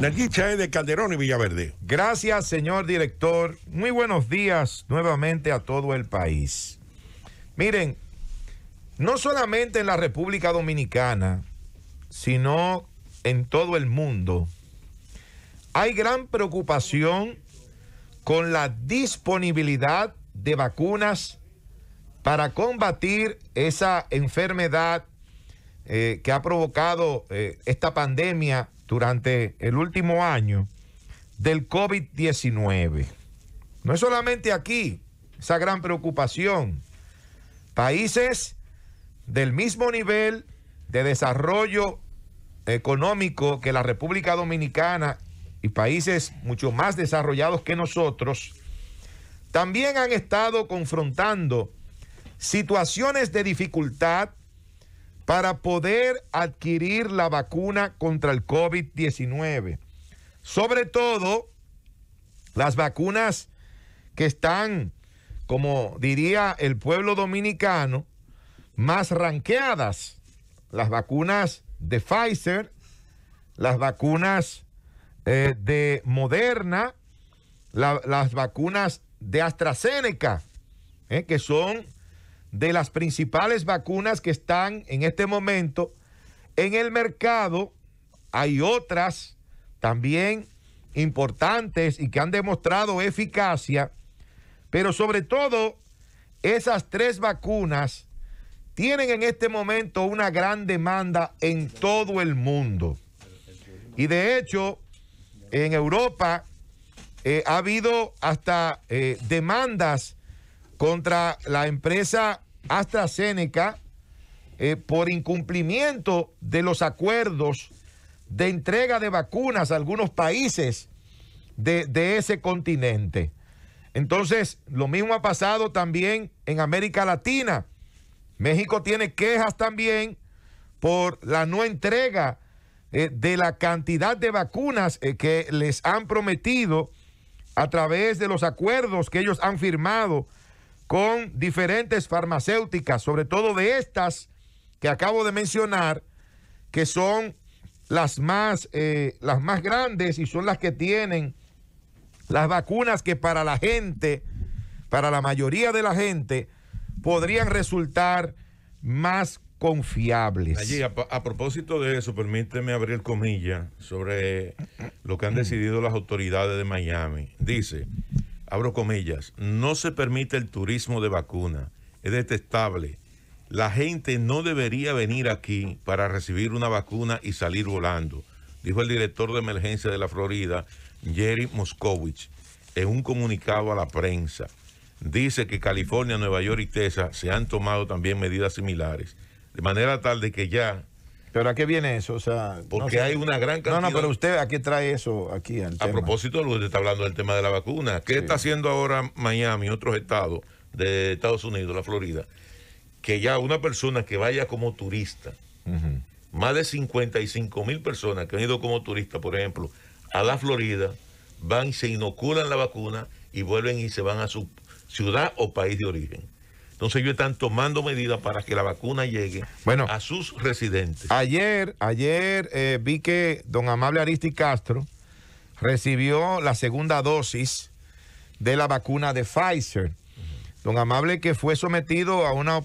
Narguicha es de Calderón y Villaverde. Gracias, señor director. Muy buenos días nuevamente a todo el país. Miren, no solamente en la República Dominicana, sino en todo el mundo, hay gran preocupación con la disponibilidad de vacunas para combatir esa enfermedad eh, que ha provocado eh, esta pandemia durante el último año del COVID-19. No es solamente aquí esa gran preocupación. Países del mismo nivel de desarrollo económico que la República Dominicana y países mucho más desarrollados que nosotros, también han estado confrontando situaciones de dificultad para poder adquirir la vacuna contra el COVID-19. Sobre todo las vacunas que están, como diría el pueblo dominicano, más ranqueadas. Las vacunas de Pfizer, las vacunas eh, de Moderna, las vacunas de AstraZeneca, eh, que son de las principales vacunas que están en este momento en el mercado. Hay otras también importantes y que han demostrado eficacia, pero sobre todo esas tres vacunas tienen en este momento una gran demanda en todo el mundo. Y de hecho, en Europa eh, ha habido hasta eh, demandas contra la empresa AstraZeneca eh, por incumplimiento de los acuerdos de entrega de vacunas a algunos países de, ese continente. Entonces, lo mismo ha pasado también en América Latina. México tiene quejas también por la no entrega eh, de la cantidad de vacunas eh, que les han prometido a través de los acuerdos que ellos han firmado con diferentes farmacéuticas, sobre todo de estas que acabo de mencionar, que son las más, eh, las más grandes y son las que tienen las vacunas que para la gente, para la mayoría de la gente, podrían resultar más confiables. Allí, a, a propósito de eso, permíteme abrir comillas sobre lo que han mm. decidido las autoridades de Miami. Dice, abro comillas, no se permite el turismo de vacuna, es detestable. La gente no debería venir aquí para recibir una vacuna y salir volando, dijo el director de emergencia de la Florida, Jerry Moscovich, en un comunicado a la prensa. Dice que California, Nueva York y Texas se han tomado también medidas similares, de manera tal de que ya ¿Pero a qué viene eso? O sea, Porque hay una gran cantidad... No, no, pero usted a qué trae eso aquí al A propósito, Luis está hablando del tema de la vacuna. ¿Qué está haciendo ahora Miami, y otros estados de Estados Unidos, la Florida? Que ya una persona que vaya como turista, más de 55 mil personas que han ido como turista, por ejemplo, a la Florida, van y se inoculan la vacuna y vuelven y se van a su ciudad o país de origen. Entonces ellos están tomando medidas para que la vacuna llegue a sus residentes. Ayer, ayer eh, vi que don Amable Aristi Castro recibió la segunda dosis de la vacuna de Pfizer. Don Amable que fue sometido a una,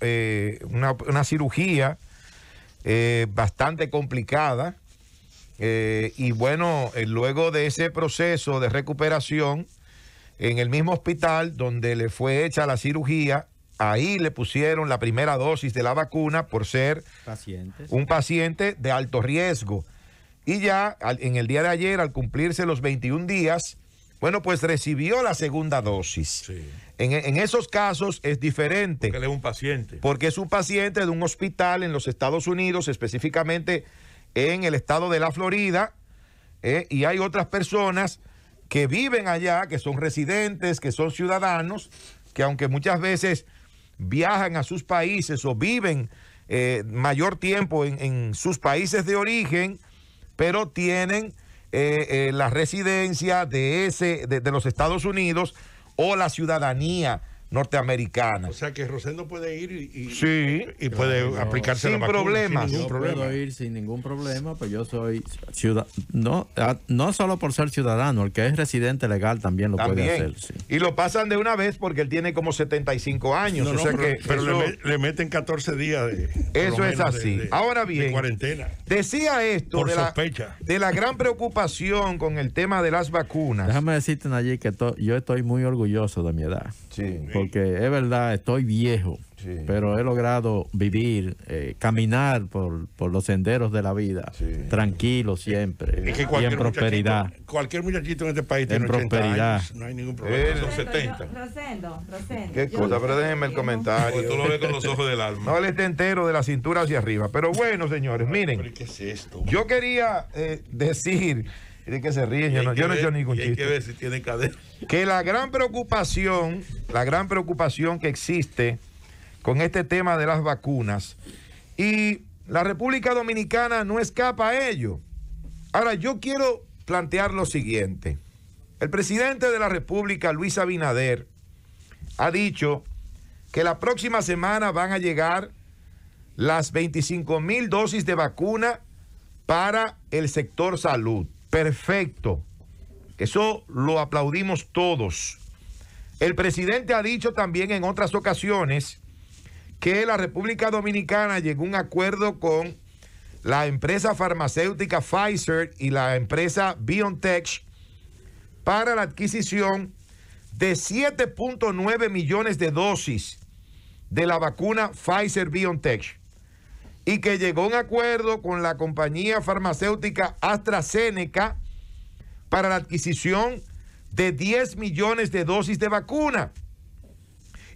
eh, una, una, cirugía eh, bastante complicada. y bueno, luego de ese proceso de recuperación, en el mismo hospital donde le fue hecha la cirugía. Ahí le pusieron la primera dosis de la vacuna por ser un paciente de alto riesgo. Y ya en el día de ayer, al cumplirse los 21 días, bueno, pues recibió la segunda dosis. En, esos casos es diferente. Porque es un paciente. Porque es un paciente de un hospital en los Estados Unidos, específicamente en el estado de la Florida, eh, y hay otras personas que viven allá, que son residentes, que son ciudadanos, que aunque muchas veces viajan a sus países o viven eh, mayor tiempo en, sus países de origen, pero tienen eh, eh, la residencia de, ese, de los Estados Unidos o la ciudadanía norteamericana. O sea que Rosendo puede ir y, sí, y puede aplicarse sin la vacuna, Sin ningún Puedo ir sin ningún problema, pues yo soy ciudadano. No, ah, no solo por ser ciudadano, el que es residente legal también lo puede hacer. Y lo pasan de una vez porque él tiene como 75 años. o sea pero, que pero le, meten 14 días de. Eso es así. Ahora bien, cuarentena. decía esto de, sospecha. La, de la gran preocupación con el tema de las vacunas. Déjame decirte, allí que yo estoy muy orgulloso de mi edad. Sí porque es verdad, estoy viejo, pero he logrado vivir, eh, caminar por, por, los senderos de la vida, tranquilo siempre, y en prosperidad. Cualquier muchachito en este país tiene en 80 prosperidad. Años, no hay ningún problema. son los 70. Rosendo, Qué cosa, pero déjenme el comentario. Pues tú lo ves con los ojos del alma. No, él está entero de la cintura hacia arriba. Pero bueno, señores, miren. ¿Qué es esto? Yo quería eh, decir que se ríen. Yo no, hecho ningún chiste. que Que la gran preocupación, la gran preocupación que existe con este tema de las vacunas y la República Dominicana no escapa a ello. Ahora, yo quiero plantear lo siguiente. El presidente de la República, Luis Abinader, ha dicho que la próxima semana van a llegar las 25 mil dosis de vacuna para el sector salud. Perfecto. Eso lo aplaudimos todos. El presidente ha dicho también en otras ocasiones que la República Dominicana llegó a un acuerdo con la empresa farmacéutica Pfizer y la empresa BioNTech para la adquisición de 7.9 millones de dosis de la vacuna Pfizer BioNTech y que llegó a un acuerdo con la compañía farmacéutica AstraZeneca para la adquisición de 10 millones de dosis de vacuna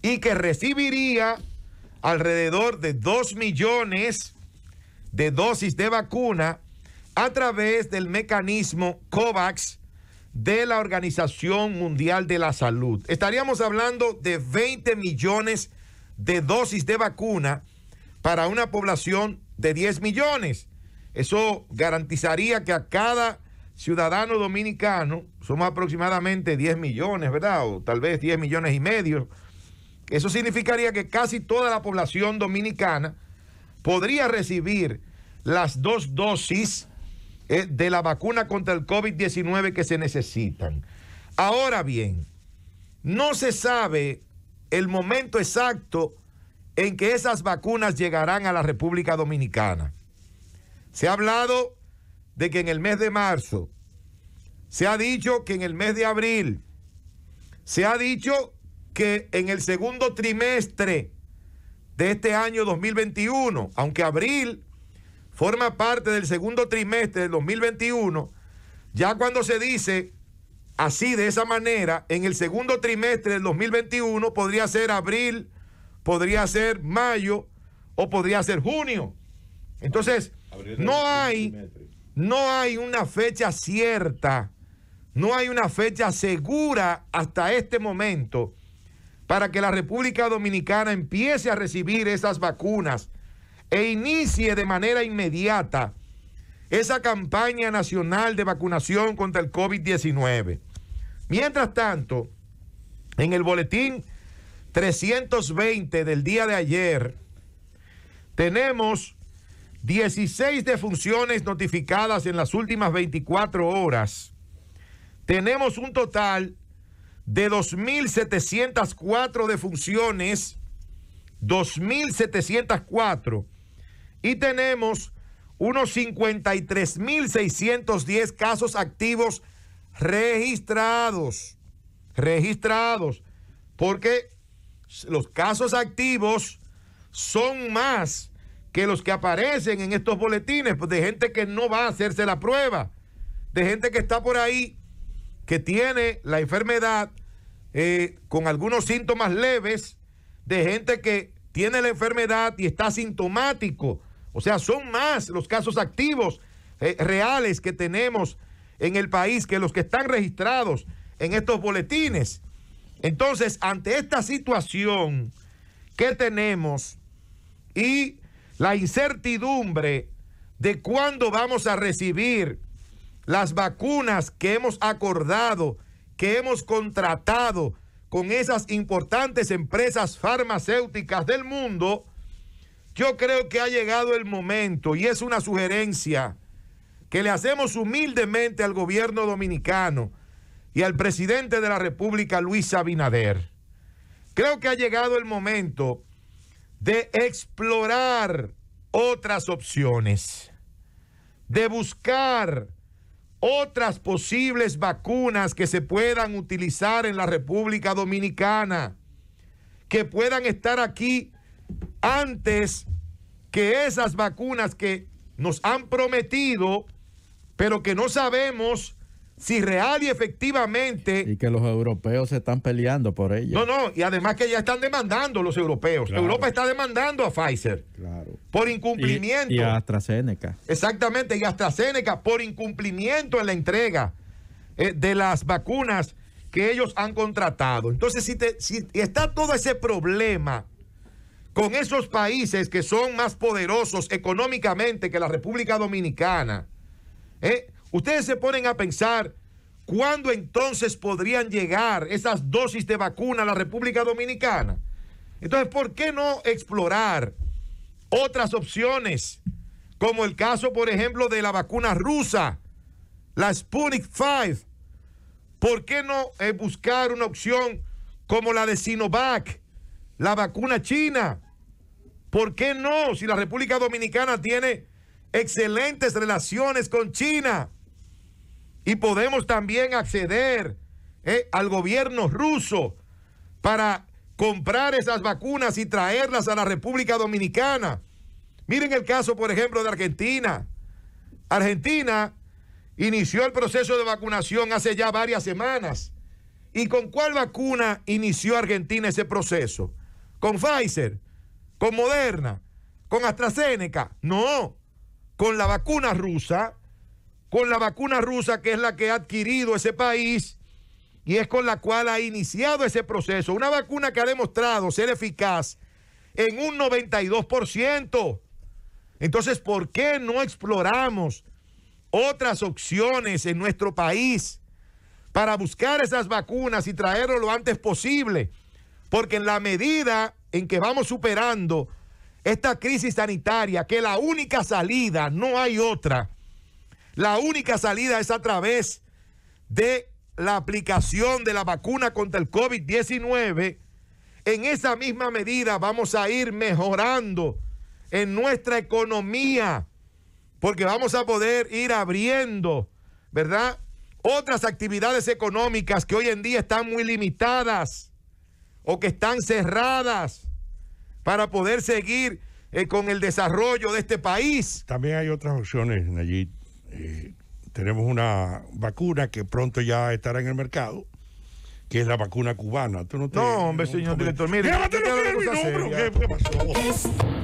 y que recibiría alrededor de 2 millones de dosis de vacuna a través del mecanismo COVAX de la Organización Mundial de la Salud. Estaríamos hablando de 20 millones de dosis de vacuna para una población de 10 millones. Eso garantizaría que a cada ciudadano dominicano, somos aproximadamente 10 millones, ¿verdad? O tal vez 10 millones y medio. Eso significaría que casi toda la población dominicana podría recibir las dos dosis eh, de la vacuna contra el COVID-19 que se necesitan. Ahora bien, no se sabe el momento exacto en que esas vacunas llegarán a la República Dominicana. Se ha hablado de que en el mes de marzo, se ha dicho que en el mes de abril, se ha dicho que en el segundo trimestre de este año 2021, aunque abril forma parte del segundo trimestre del 2021, ya cuando se dice así de esa manera, en el segundo trimestre del 2021 podría ser abril podría ser mayo o podría ser junio. Entonces, no hay, no hay una fecha cierta, no hay una fecha segura hasta este momento para que la República Dominicana empiece a recibir esas vacunas e inicie de manera inmediata esa campaña nacional de vacunación contra el COVID-19. Mientras tanto, en el boletín 320 del día de ayer, tenemos 16 defunciones notificadas en las últimas 24 horas. Tenemos un total de 2.704 defunciones, 2.704. Y tenemos unos 53.610 casos activos registrados, registrados, porque los casos activos son más que los que aparecen en estos boletines, pues, de gente que no va a hacerse la prueba, de gente que está por ahí, que tiene la enfermedad eh, con algunos síntomas leves, de gente que tiene la enfermedad y está sintomático. O sea, son más los casos activos eh, reales que tenemos en el país que los que están registrados en estos boletines. Entonces, ante esta situación que tenemos y la incertidumbre de cuándo vamos a recibir las vacunas que hemos acordado, que hemos contratado con esas importantes empresas farmacéuticas del mundo, yo creo que ha llegado el momento y es una sugerencia que le hacemos humildemente al gobierno dominicano y al presidente de la República, Luis Abinader. Creo que ha llegado el momento de explorar otras opciones, de buscar otras posibles vacunas que se puedan utilizar en la República Dominicana, que puedan estar aquí antes que esas vacunas que nos han prometido, pero que no sabemos si real y efectivamente. Y que los europeos se están peleando por ello. No, no, y además que ya están demandando los europeos. Europa está demandando a Pfizer. Claro. Por incumplimiento. Y, a AstraZeneca. Exactamente, y a AstraZeneca por incumplimiento en la entrega eh, de las vacunas que ellos han contratado. Entonces, si, si está todo ese problema con esos países que son más poderosos económicamente que la República Dominicana, ¿eh? Ustedes se ponen a pensar cuándo entonces podrían llegar esas dosis de vacuna a la República Dominicana. Entonces, ¿por qué no explorar otras opciones? Como el caso, por ejemplo, de la vacuna rusa, la Sputnik 5. ¿Por qué no eh, buscar una opción como la de Sinovac, la vacuna china? ¿Por qué no? Si la República Dominicana tiene excelentes relaciones con China y podemos también acceder eh, al gobierno ruso para comprar esas vacunas y traerlas a la República Dominicana. Miren el caso, por ejemplo, de Argentina. Argentina inició el proceso de vacunación hace ya varias semanas. ¿Y con cuál vacuna inició Argentina ese proceso? ¿Con Pfizer? ¿Con Moderna? ¿Con AstraZeneca? No, con la vacuna rusa con la vacuna rusa, que es la que ha adquirido ese país y es con la cual ha iniciado ese proceso. Una vacuna que ha demostrado ser eficaz en un 92%. Entonces, ¿por qué no exploramos otras opciones en nuestro país para buscar esas vacunas y traerlo lo antes posible? Porque en la medida en que vamos superando esta crisis sanitaria, que la única salida, no hay otra, la única salida es a través de la aplicación de la vacuna contra el COVID-19. En esa misma medida vamos a ir mejorando en nuestra economía, porque vamos a poder ir abriendo, ¿verdad? Otras actividades económicas que hoy en día están muy limitadas o que están cerradas para poder seguir eh, con el desarrollo de este país. También hay otras opciones, Nayit. Eh, tenemos una vacuna que pronto ya estará en el mercado, que es la vacuna cubana. ¿Tú no, te, no, hombre, señor no, director, mire. ¿Qué, pasó?